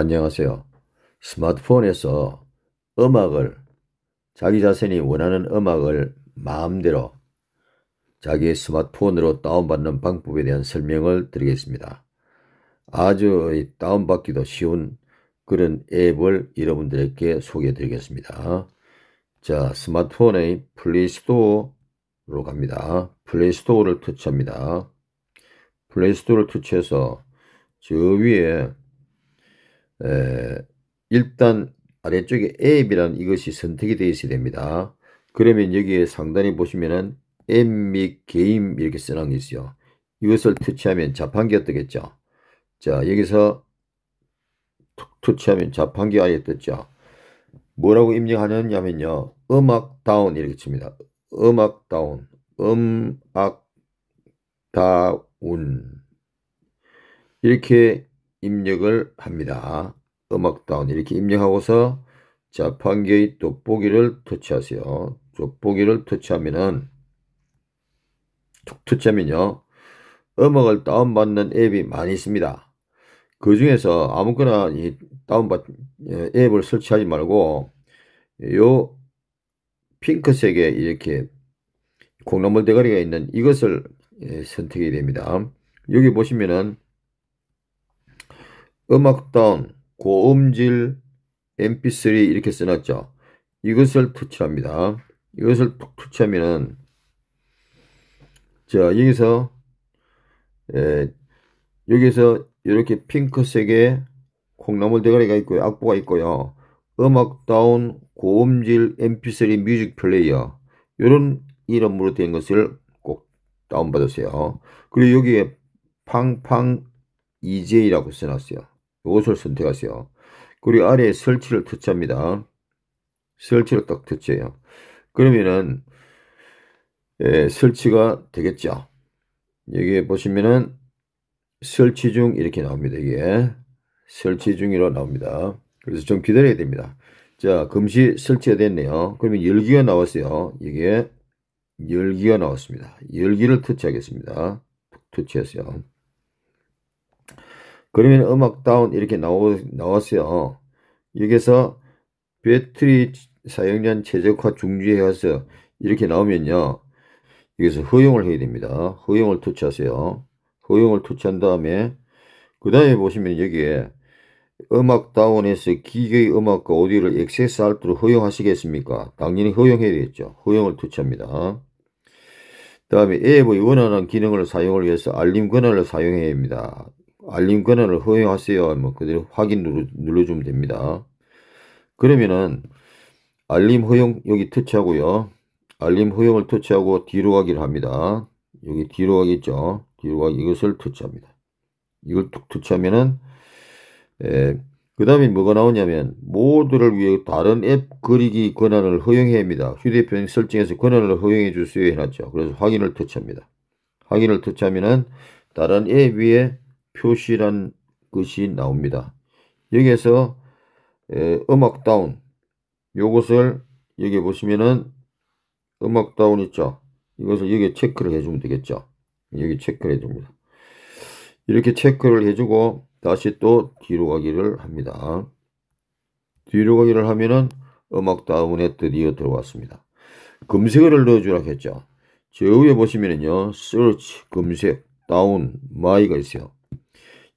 안녕하세요. 스마트폰에서 음악을 자기 자신이 원하는 음악을 마음대로 자기 스마트폰으로 다운받는 방법에 대한 설명을 드리겠습니다. 아주 다운받기도 쉬운 그런 앱을 여러분들에게 소개해 드리겠습니다. 자, 스마트폰의 플레이스토어로 갑니다. 플레이스토어를 터치합니다. 플레이스토어를 터치해서 저 위에 에, 일단 아래쪽에 앱이라는 이것이 선택이 되어 있어야 됩니다. 그러면 여기에 상단에 보시면은 M 및 게임 이렇게 쓰는 게 있어요. 이것을 터치하면 자판기가 뜨겠죠. 자 여기서 터치하면 자판기 아예 떴죠. 뭐라고 입력하느냐면요. 음악 다운 이렇게 칩니다. 음악 다운 음악 다운 이렇게 입력을 합니다. 음악 다운 이렇게 입력하고서 자판기의 돋보기를 터치하세요. 돋보기를 터치하면은 툭 터치하면요. 음악을 다운받는 앱이 많이 있습니다. 그 중에서 아무거나 이 다운받 예, 앱을 설치하지 말고 요핑크색에 이렇게 콩나물 대가리가 있는 이것을 예, 선택이 됩니다. 여기 보시면은 음악다운, 고음질, mp3 이렇게 써놨죠. 이것을 터치합니다. 이것을 툭 터치하면은 자 여기서 에, 예, 여기서 이렇게 핑크색의 콩나물 대가리가 있고요. 악보가 있고요. 음악다운 고음질 mp3 뮤직 플레이어 이런 이름으로 된 것을 꼭 다운받으세요. 그리고 여기에 팡팡 EJ라고 써놨어요. 이것을 선택하세요. 그리고 아래에 설치를 터치합니다. 설치를 딱 터치해요. 그러면은 예, 설치가 되겠죠. 여기 보시면은 설치 중 이렇게 나옵니다. 이게 설치 중이라 고 나옵니다. 그래서 좀 기다려야 됩니다. 자, 금시 설치가 됐네요. 그러면 열기가 나왔어요. 이게 열기가 나왔습니다. 열기를 터치하겠습니다. 터치하세요 그러면 음악 다운 이렇게 나오, 나왔어요. 여기서 배터리 사용량 최적화 중지해서 이렇게 나오면요. 여기서 허용을 해야 됩니다. 허용을 터치하세요. 허용을 터치한 다음에 그 다음에 보시면 여기에 음악 다운에서 기계의 음악과 오디오를 액세스 할도록 허용하시겠습니까? 당연히 허용해야 되겠죠. 허용을 터치합니다. 다음에 앱의 원활한 기능을 사용을 위해서 알림 권한을 사용해야 합니다. 알림 권한을 허용하세요 하면 뭐 그대로 확인 눌러, 눌러주면 됩니다. 그러면은 알림 허용 여기 터치하고요. 알림 허용을 터치하고 뒤로 가기를 합니다. 여기 뒤로 가겠죠. 뒤로 가기 이것을 터치합니다. 이걸 툭 터치하면은 예, 그 다음에 뭐가 나오냐면 모두를 위해 다른 앱 그리기 권한을 허용해야 합니다. 휴대폰 설정에서 권한을 허용해 주세요 해놨죠. 그래서 확인을 터치합니다. 확인을 터치하면은 다른 앱 위에 표시란 것이 나옵니다. 여기에서 음악 다운 요것을 여기 보시면은 음악 다운 있죠. 이것을 여기 체크를 해주면 되겠죠. 여기 체크를 해줍니다. 이렇게 체크를 해주고 다시 또 뒤로 가기를 합니다. 뒤로 가기를 하면은 음악 다운에 드디어 들어왔습니다. 검색어를 넣어주라고 했죠. 저 위에 보시면은요, search, 검색, 다운, 마이가 있어요.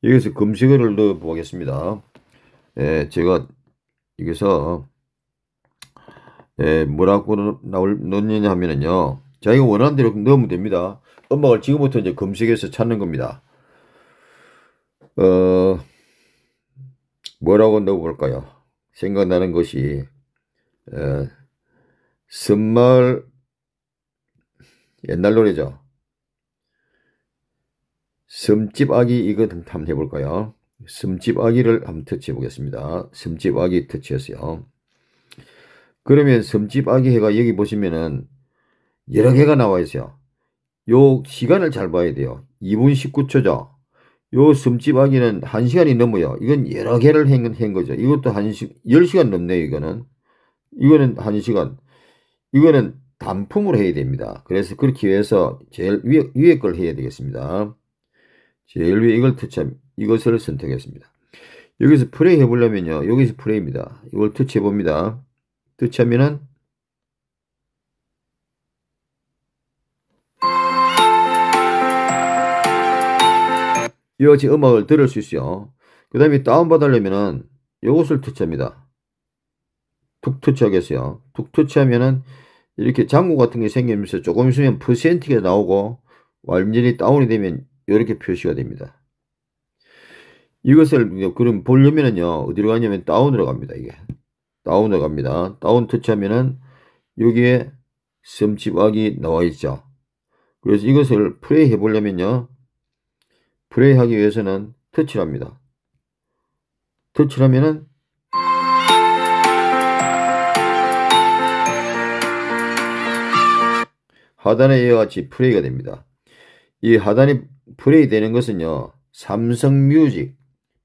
여기서 금식어를 넣어 보겠습니다. 예, 제가 여기서 예, 뭐라고 나올 넣느냐 하면은요. 자기가 원하는 대로 넣으면 됩니다. 음악을 지금부터 이제 검색해서 찾는 겁니다. 어, 뭐라고 넣어볼까요? 생각나는 것이, 에, 예, 선말, 옛날 노래죠. 섬집아기 이거 한번 해볼까요? 섬집아기를 한번 터치해 보겠습니다. 섬집아기 터치했어요. 그러면 섬집아기 해가 여기 보시면은 여러 개가 나와 있어요. 요 시간을 잘 봐야 돼요. 2분 19초죠. 요 섬집아기는 1시간이 넘어요. 이건 여러 개를 한 거죠. 이것도 한시 10시간 넘네요. 이거는. 이거는 1시간. 이거는 단품으로 해야 됩니다. 그래서 그렇게 해서 제일 위에, 위에 걸 해야 되겠습니다. 제일 위에 이걸 터치합니 이것을 선택했습니다. 여기서 플레이 해보려면요. 여기서 플레이입니다. 이걸 터치해봅니다. 터치하면은 이와 같이 음악을 들을 수 있어요. 그 다음에 다운받으려면은 이것을 터치합니다. 툭 터치하겠어요. 툭 터치하면은 이렇게 장구 같은 게 생기면서 조금 있으면 퍼센트가 나오고 완전히 다운이 되면 이렇게 표시가 됩니다. 이것을 그럼 보려면은요 어디로 가냐면 다운으로 갑니다 이게 다운으로 갑니다 다운 터치하면은 여기에 섬집악이 나와 있죠 그래서 이것을 플레이 해 보려면요 플레이 하기 위해서는 터치를 합니다 터치를 하면은 하단에 이와 같이 플레이가 됩니다 이하단에 플레이 되는 것은요. 삼성 뮤직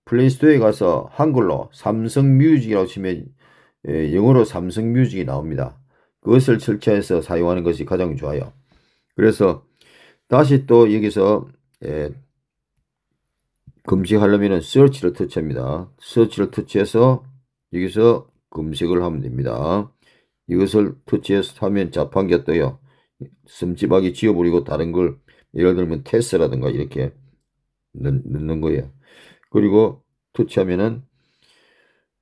플레이스토어에 가서 한글로 삼성 뮤직이라고 치면 영어로 삼성 뮤직이 나옵니다. 그것을 설치해서 사용하는 것이 가장 좋아요. 그래서 다시 또 여기서 예, 검색하려면 서치를 터치합니다. 서치를 터치해서 여기서 검색을 하면 됩니다. 이것을 터치해서 하면 자판기가 떠요. 섬집하게 지워버리고 다른 걸 예를 들면 테스라든가 이렇게 넣, 는 거예요. 그리고 터치하면은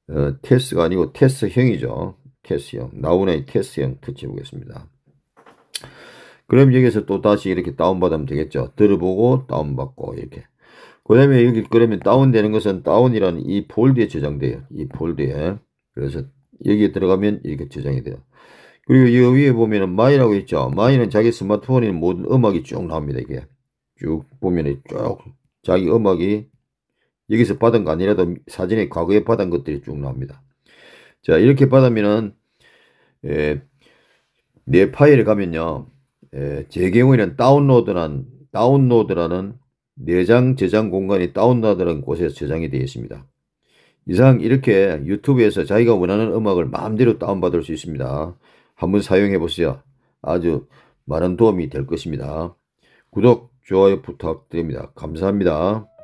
어, 테스가 아니고 테스형이죠. 테스형. 나우나의 테스형 터치해 보겠습니다. 그럼 여기서 또 다시 이렇게 다운받으면 되겠죠. 들어보고 다운받고 이렇게. 그 다음에 여기 그러면 다운되는 것은 다운이라는 이 폴드에 저장돼요. 이 폴드에. 그래서 여기에 들어가면 이렇게 저장이 돼요. 그리고 여기 위에 보면은 마이라고 있죠. 마이는 자기 스마트폰에 모든 음악이 쭉 나옵니다. 이게 쭉보면쭉 자기 음악이 여기서 받은 거 아니라도 사진에 과거에 받은 것들이 쭉 나옵니다. 자 이렇게 받으면은 예, 내 파일에 가면요. 예, 제 경우에는 다운로드란 다운로드라는 내장 저장 공간이 다운로드라는 곳에서 저장이 되어 있습니다. 이상 이렇게 유튜브에서 자기가 원하는 음악을 마음대로 다운받을 수 있습니다. 한번 사용해 보셔야 아주 많은 도움이 될 것입니다. 구독, 좋아요 부탁드립니다. 감사합니다.